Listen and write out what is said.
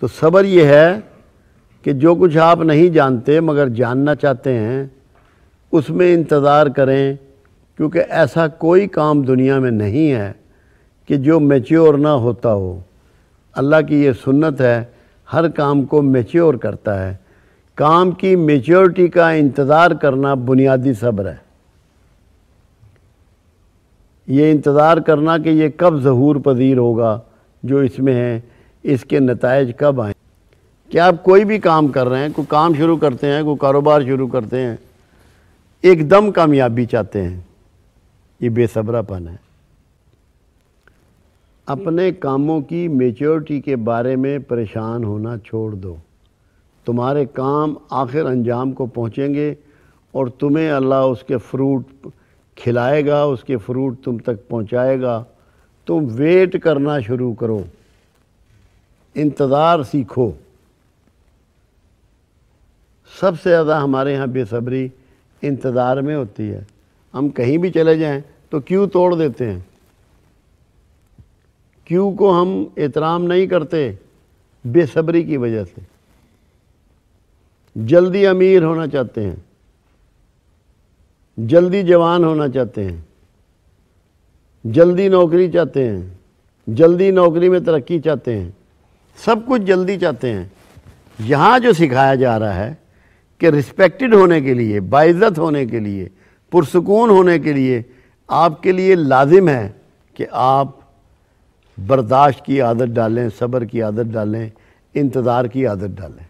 तो सब्र ये है कि जो कुछ आप नहीं जानते मगर जानना चाहते हैं उसमें इंतज़ार करें क्योंकि ऐसा कोई काम दुनिया में नहीं है कि जो मेच्योर ना होता हो अल्लाह की ये सुन्नत है हर काम को मेच्योर करता है काम की मेच्योरिटी का इंतज़ार करना बुनियादी सब्र है ये इंतज़ार करना कि ये कब जहूर पजीर होगा जो इसमें है इसके नतज कब आए क्या आप कोई भी काम कर रहे हैं कोई काम शुरू करते हैं कोई कारोबार शुरू करते हैं एकदम कामयाबी चाहते हैं ये बेसब्रापन है अपने कामों की मेच्योरिटी के बारे में परेशान होना छोड़ दो तुम्हारे काम आखिर अंजाम को पहुँचेंगे और तुम्हें अल्लाह उसके फ्रूट खिलाएगा उसके फ्रूट तुम तक पहुँचाएगा तुम वेट करना शुरू करो इंतज़ार सीखो सबसे ज़्यादा हमारे यहाँ बेसब्री इंतज़ार में होती है हम कहीं भी चले जाएं तो क्यों तोड़ देते हैं क्यों को हम एहतराम नहीं करते बेसब्री की वजह से जल्दी अमीर होना चाहते हैं जल्दी जवान होना चाहते हैं जल्दी नौकरी चाहते हैं जल्दी नौकरी में तरक्की चाहते हैं सब कुछ जल्दी चाहते हैं यहाँ जो सिखाया जा रहा है कि रिस्पेक्टेड होने के लिए बाइज़त होने के लिए पुरसकून होने के लिए आपके लिए लाजिम है कि आप बर्दाश्त की आदत डालें सब्र की आदत डालें इंतज़ार की आदत डालें